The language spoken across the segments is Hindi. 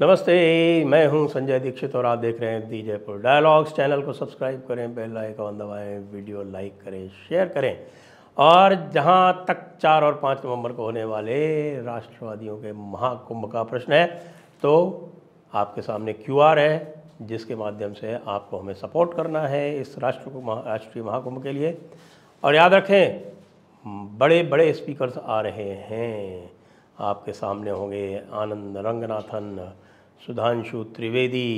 नमस्ते मैं हूं संजय दीक्षित और आप देख रहे हैं दी जयपुर डायलॉग्स चैनल को सब्सक्राइब करें बेल आइकॉन दबाएं वीडियो लाइक करें शेयर करें और जहां तक चार और पाँच नवंबर को होने वाले राष्ट्रवादियों के महाकुंभ का प्रश्न है तो आपके सामने क्यू है जिसके माध्यम से आपको हमें सपोर्ट करना है इस राष्ट्र को महा, राष्ट्रीय महाकुंभ के लिए और याद रखें बड़े बड़े स्पीकर्स आ रहे हैं आपके सामने होंगे Anand Ranganathan Sudhanshu Trivedi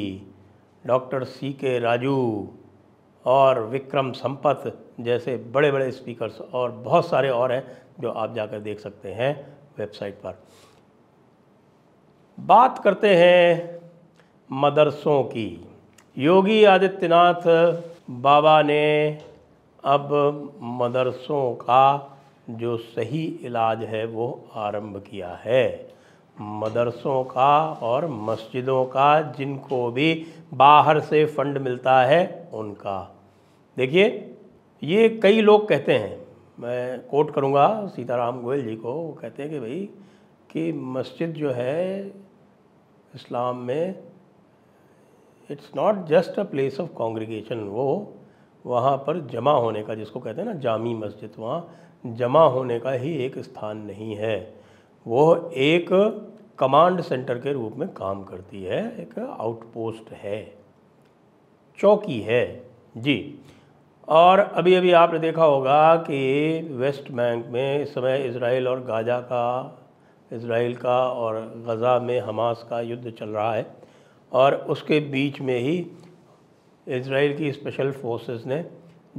doctor C K Raju और विक्रम संपत जैसे बड़े बड़े स्पीकर्स और बहुत सारे और हैं जो आप जाकर देख सकते हैं वेबसाइट पर बात करते हैं मदरसों की योगी आदित्यनाथ बाबा ने अब मदरसों का जो सही इलाज है वो आरंभ किया है मदरसों का और मस्जिदों का जिनको भी बाहर से फंड मिलता है उनका देखिए ये कई लोग कहते हैं मैं कोट करूँगा सीताराम गोयल जी को वो कहते हैं कि भाई कि मस्जिद जो है इस्लाम में it's not just a place of congregation वो वहाँ पर जमा होने का जिसको कहते हैं ना जामी मस्जिद वहाँ जमा होने का ही एक स्थान नहीं है वो एक कमांड सेंटर के रूप में काम करती है एक आउटपोस्ट है चौकी है जी और अभी अभी आपने देखा होगा कि वेस्ट बैंक में इस समय इसराइल और गाजा का इसराइल का और गज़ा में हमास का युद्ध चल रहा है और उसके बीच में ही इसराइल की स्पेशल फोर्सेस ने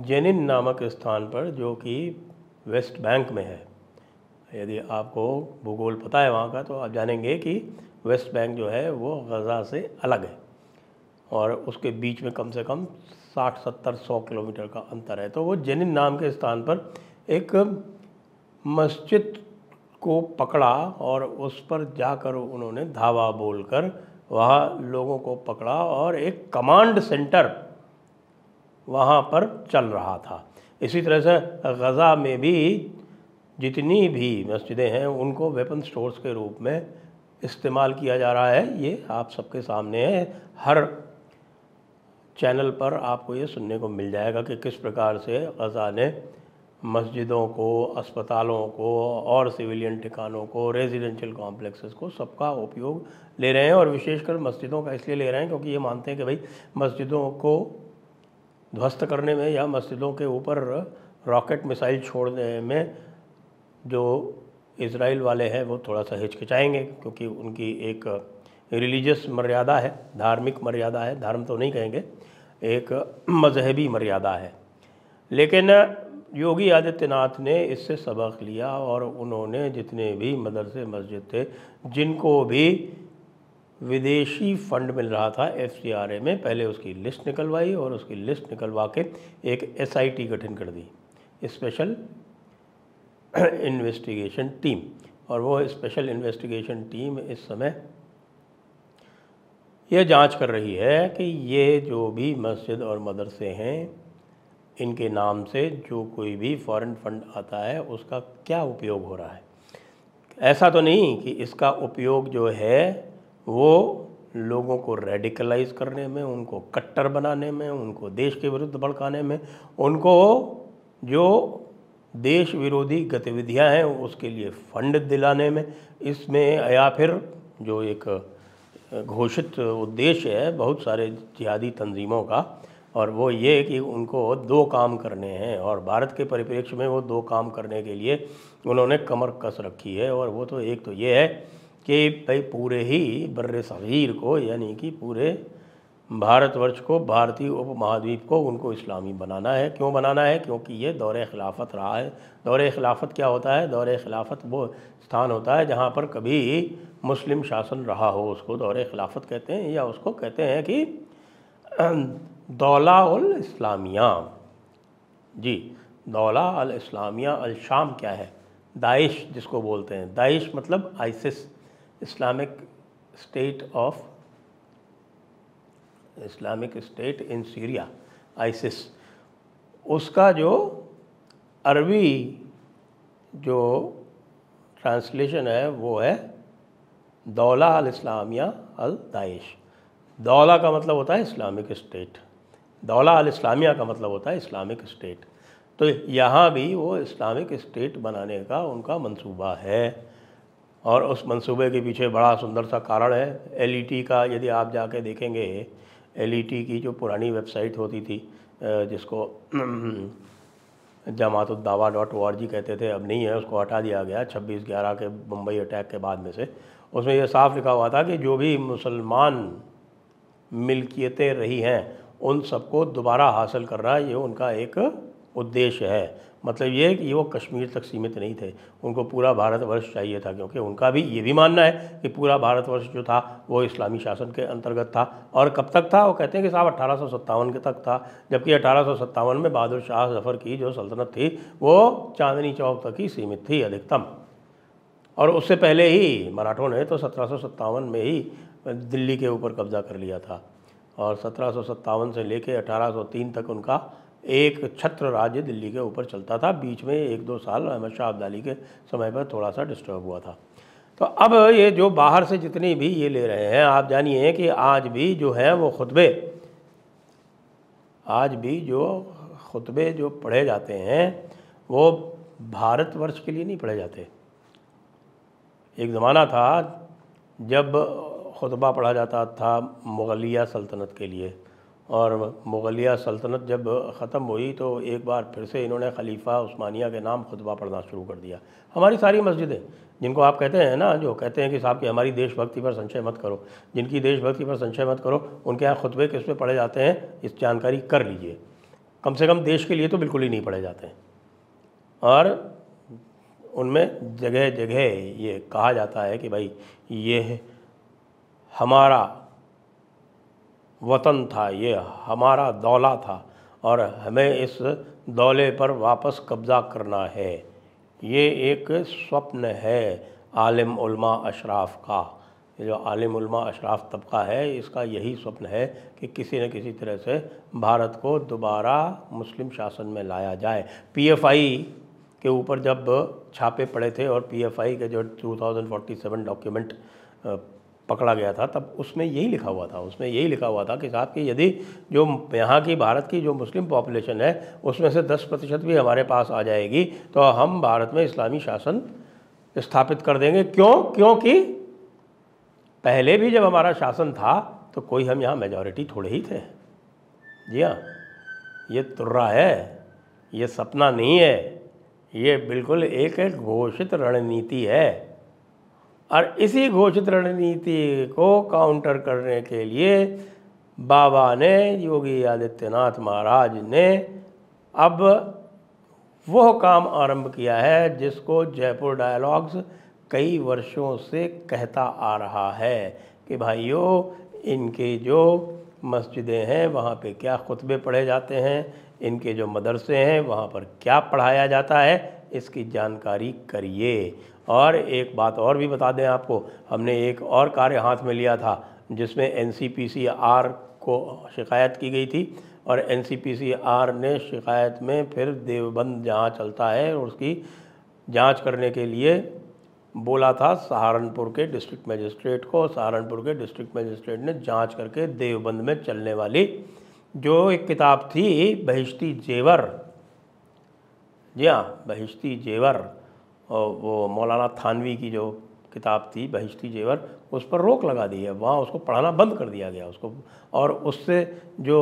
जेनिन नामक स्थान पर जो कि वेस्ट बैंक में है यदि आपको भूगोल पता है वहाँ का तो आप जानेंगे कि वेस्ट बैंक जो है वो गज़ा से अलग है और उसके बीच में कम से कम साठ सत्तर सौ किलोमीटर का अंतर है तो वो जनिन नाम के स्थान पर एक मस्जिद को पकड़ा और उस पर जाकर उन्होंने धावा बोलकर वहाँ लोगों को पकड़ा और एक कमांड सेंटर वहाँ पर चल रहा था इसी तरह से गज़ा में भी जितनी भी मस्जिदें हैं उनको वेपन स्टोर्स के रूप में इस्तेमाल किया जा रहा है ये आप सबके सामने है हर चैनल पर आपको ये सुनने को मिल जाएगा कि किस प्रकार से गज़ा ने मस्जिदों को अस्पतालों को और सिविलियन ठिकानों को रेजिडेंशियल कॉम्प्लेक्सेस को सबका उपयोग ले रहे हैं और विशेषकर मस्जिदों का इसलिए ले रहे हैं क्योंकि ये मानते हैं कि भाई मस्जिदों को ध्वस्त करने में या मस्जिदों के ऊपर रॉकेट मिसाइल छोड़ने में जो इसराइल वाले हैं वो थोड़ा सा हिचकिचाएंगे क्योंकि उनकी एक रिलीजियस मर्यादा है धार्मिक मर्यादा है धर्म तो नहीं कहेंगे एक मजहबी मर्यादा है लेकिन योगी आदित्यनाथ ने इससे सबक लिया और उन्होंने जितने भी मदरसे मस्जिद थे जिनको भी विदेशी फंड मिल रहा था एफ में पहले उसकी लिस्ट निकलवाई और उसकी लिस्ट निकलवा के एक एस गठन कर दी स्पेशल इन्वेस्टिगेशन टीम और वो स्पेशल इन्वेस्टिगेशन टीम इस समय यह जांच कर रही है कि ये जो भी मस्जिद और मदरसे हैं इनके नाम से जो कोई भी फॉरेन फंड आता है उसका क्या उपयोग हो रहा है ऐसा तो नहीं कि इसका उपयोग जो है वो लोगों को रेडिकलाइज करने में उनको कट्टर बनाने में उनको देश के विरुद्ध भड़काने में उनको जो देश विरोधी गतिविधियां हैं उसके लिए फंड दिलाने में इसमें या फिर जो एक घोषित उद्देश्य है बहुत सारे जिहादी तंजीमों का और वो ये कि उनको दो काम करने हैं और भारत के परिप्रेक्ष्य में वो दो काम करने के लिए उन्होंने कमर कस रखी है और वो तो एक तो ये है कि भाई पूरे ही बर्र सग़ीर को यानी कि पूरे भारतवर्ष को भारतीय उपमहाद्वीप को उनको इस्लामी बनाना है क्यों बनाना है क्योंकि ये दौर खिलाफत रहा है दौरे खिलाफत क्या होता है दौरे खिलाफत वो स्थान होता है जहाँ पर कभी मुस्लिम शासन रहा हो उसको दौरे खिलाफत कहते हैं या उसको कहते हैं कि दौला उल इस्लामिया जी दौला अल इस्लामिया अल शाम क्या है दाइश जिसको बोलते हैं दाइश मतलब ISIS Islamic State of Islamic State in Syria ISIS उसका जो अरबी जो ट्रांसलेशन है वो है दौला अल इस्लामिया अल दाइश दौला का मतलब होता है इस्लामिक स्टेट दौला अल इस्लामिया का मतलब होता है इस्लामिक स्टेट तो यहाँ भी वो इस्लामिक स्टेट बनाने का उनका मंसूबा है और उस मंसूबे के पीछे बड़ा सुंदर सा कारण है एलईटी का यदि आप जाके देखेंगे एल e की जो पुरानी वेबसाइट होती थी जिसको जमात उदावा डॉट ओ कहते थे अब नहीं है उसको हटा दिया गया छब्बीस ग्यारह के बम्बई अटैक के बाद में से उसमें यह साफ लिखा हुआ था कि जो भी मुसलमान मिल्कियतें रही हैं उन सबको दोबारा हासिल करना ये उनका एक उद्देश्य है मतलब ये कि वो कश्मीर तक सीमित नहीं थे उनको पूरा भारतवर्ष चाहिए था क्योंकि उनका भी ये भी मानना है कि पूरा भारतवर्ष जो था वो इस्लामी शासन के अंतर्गत था और कब तक था वो कहते हैं कि साहब अठारह के तक था जबकि अठारह में बहादुर शाह जफ़र की जो सल्तनत थी वो चांदनी चौक तक ही सीमित थी अधिकतम और उससे पहले ही मराठों ने तो सत्रह में ही दिल्ली के ऊपर कब्जा कर लिया था और सत्रह से लेके अठारह तक उनका एक छत्र राज्य दिल्ली के ऊपर चलता था बीच में एक दो साल अहमद शाह अब्दाली के समय पर थोड़ा सा डिस्टर्ब हुआ था तो अब ये जो बाहर से जितने भी ये ले रहे हैं आप जानिए कि आज भी जो हैं वो खुतबे आज भी जो खुतबे जो पढ़े जाते हैं वो भारतवर्ष के लिए नहीं पढ़े जाते एक ज़माना था जब खुतबा पढ़ा जाता था मुगलिया सल्तनत के लिए और मुगलिया सल्तनत जब ख़त्म हुई तो एक बार फिर से इन्होंने खलीफा उस्मानिया के नाम खुतबा पढ़ना शुरू कर दिया हमारी सारी मस्जिदें जिनको आप कहते हैं ना जो कहते हैं कि साहब की हमारी देशभक्ति पर संशय मत करो जिनकी देशभक्ति पर संशय मत करो उनके यहाँ खुतबे किस पे पढ़े जाते हैं इस जानकारी कर लीजिए कम से कम देश के लिए तो बिल्कुल ही नहीं पढ़े जाते हैं और उनमें जगह जगह ये कहा जाता है कि भाई ये हमारा वतन था ये हमारा दौला था और हमें इस दौले पर वापस कब्ज़ा करना है ये एक स्वप्न है आलिम उलमा अशराफ का जो आलिम उलमा अशराफ तबका है इसका यही स्वप्न है कि किसी न किसी तरह से भारत को दोबारा मुस्लिम शासन में लाया जाए पीएफआई के ऊपर जब छापे पड़े थे और पीएफआई के जो 2047 डॉक्यूमेंट पकड़ा गया था तब उसमें यही लिखा हुआ था उसमें यही लिखा हुआ था कि साहब कि यदि जो यहाँ की भारत की जो मुस्लिम पॉपुलेशन है उसमें से 10 प्रतिशत भी हमारे पास आ जाएगी तो हम भारत में इस्लामी शासन स्थापित कर देंगे क्यों क्योंकि पहले भी जब हमारा शासन था तो कोई हम यहाँ मेजोरिटी थोड़े ही थे जी हाँ ये तुर्रा है ये सपना नहीं है ये बिल्कुल एक एक घोषित रणनीति है और इसी घोषित रणनीति को काउंटर करने के लिए बाबा ने योगी आदित्यनाथ महाराज ने अब वह काम आरंभ किया है जिसको जयपुर डायलॉग्स कई वर्षों से कहता आ रहा है कि भाइयों इनके जो मस्जिदें हैं वहाँ पे क्या खुतबे पढ़े जाते हैं इनके जो मदरसे हैं वहाँ पर क्या पढ़ाया जाता है इसकी जानकारी करिए और एक बात और भी बता दें आपको हमने एक और कार्य हाथ में लिया था जिसमें एन आर को शिकायत की गई थी और एन आर ने शिकायत में फिर देवबंद जहाँ चलता है उसकी जांच करने के लिए बोला था सहारनपुर के डिस्ट्रिक्ट मजिस्ट्रेट को सहारनपुर के डिस्ट्रिक्ट मजिस्ट्रेट ने जांच करके देवबंद में चलने वाली जो एक किताब थी बहिश्ती जेवर जी हाँ बहिश्ती जेवर वो मौलाना थानवी की जो किताब थी बहिश्ती जेवर उस पर रोक लगा दी है वहाँ उसको पढ़ाना बंद कर दिया गया उसको और उससे जो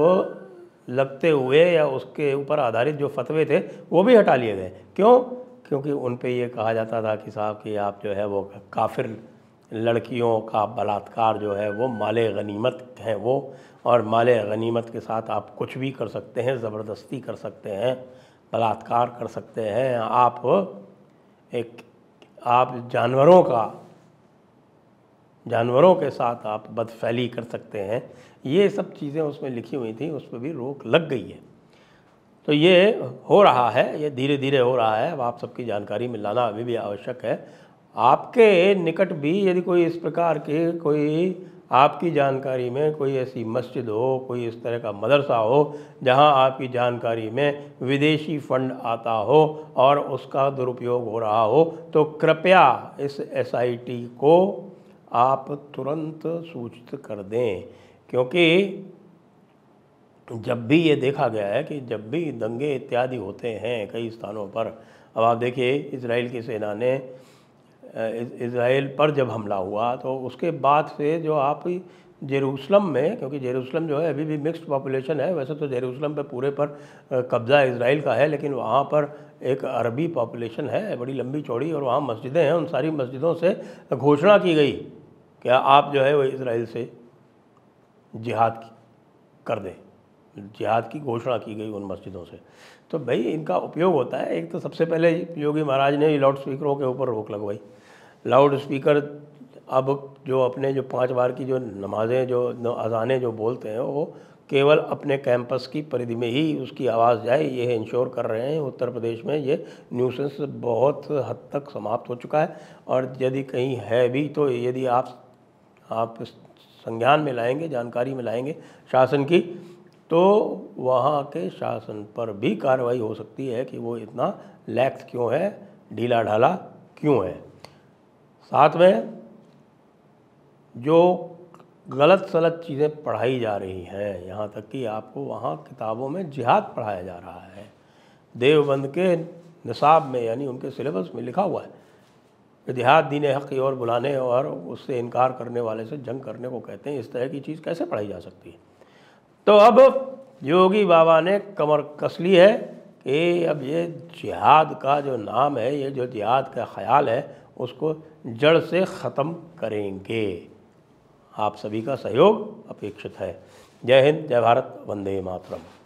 लगते हुए या उसके ऊपर आधारित जो फतवे थे वो भी हटा लिए गए क्यों क्योंकि उन पर ये कहा जाता था कि साहब कि आप जो है वो काफिर लड़कियों का बलात्कार जो है वो माल गनीमत है वो और माल गनीमत के साथ आप कुछ भी कर सकते हैं ज़बरदस्ती कर सकते हैं बलात्कार कर सकते हैं आप एक आप जानवरों का जानवरों के साथ आप बदफैली कर सकते हैं ये सब चीज़ें उसमें लिखी हुई थी उस पर भी रोक लग गई है तो ये हो रहा है ये धीरे धीरे हो रहा है अब आप सबकी जानकारी में लाना अभी भी आवश्यक है आपके निकट भी यदि कोई इस प्रकार के कोई आपकी जानकारी में कोई ऐसी मस्जिद हो कोई इस तरह का मदरसा हो जहां आपकी जानकारी में विदेशी फ़ंड आता हो और उसका दुरुपयोग हो रहा हो तो कृपया इस एसआईटी को आप तुरंत सूचित कर दें क्योंकि जब भी ये देखा गया है कि जब भी दंगे इत्यादि होते हैं कई स्थानों पर अब आप देखिए इसराइल की सेना ने इसराइल पर जब हमला हुआ तो उसके बाद से जो आप जेरूसलम में क्योंकि जेरूसलम जो है अभी भी मिक्स्ड पॉपुलेशन है वैसे तो जेरूसलम पे पूरे पर कब्ज़ा इसराइल का है लेकिन वहाँ पर एक अरबी पॉपुलेशन है बड़ी लंबी चौड़ी और वहाँ मस्जिदें हैं उन सारी मस्जिदों से घोषणा की गई कि आप जो है वो इसराइल से जिहाद कर दें जिहाद की घोषणा की गई उन मस्जिदों से तो भाई इनका उपयोग होता है एक तो सबसे पहले योगी महाराज ने लाउड स्पीकरों के ऊपर रोक लगवाई लाउड स्पीकर अब जो अपने जो पांच बार की जो नमाज़ें जो अजानें जो बोलते हैं वो केवल अपने कैंपस की परिधि में ही उसकी आवाज़ जाए ये इंश्योर कर रहे हैं उत्तर प्रदेश में ये न्यूसेंस बहुत हद तक समाप्त हो चुका है और यदि कहीं है भी तो यदि आप आप संज्ञान में लाएंगे जानकारी में लाएंगे शासन की तो वहाँ के शासन पर भी कार्रवाई हो सकती है कि वो इतना लैक्स क्यों है ढीला ढाला क्यों है साथ में जो गलत सलत चीज़ें पढ़ाई जा रही हैं यहाँ तक कि आपको वहाँ किताबों में जिहाद पढ़ाया जा रहा है देवबंद के निसाब में यानी उनके सिलेबस में लिखा हुआ है कि जिहाद दीन हक़ की बुलाने और उससे इनकार करने वाले से जंग करने को कहते हैं इस तरह की चीज़ कैसे पढ़ाई जा सकती है तो अब योगी बाबा ने कमर कस ली है कि अब ये जिहाद का जो नाम है ये जो जिहाद का ख्याल है उसको जड़ से ख़त्म करेंगे आप सभी का सहयोग अपेक्षित है जय हिंद जय भारत वंदे मातरम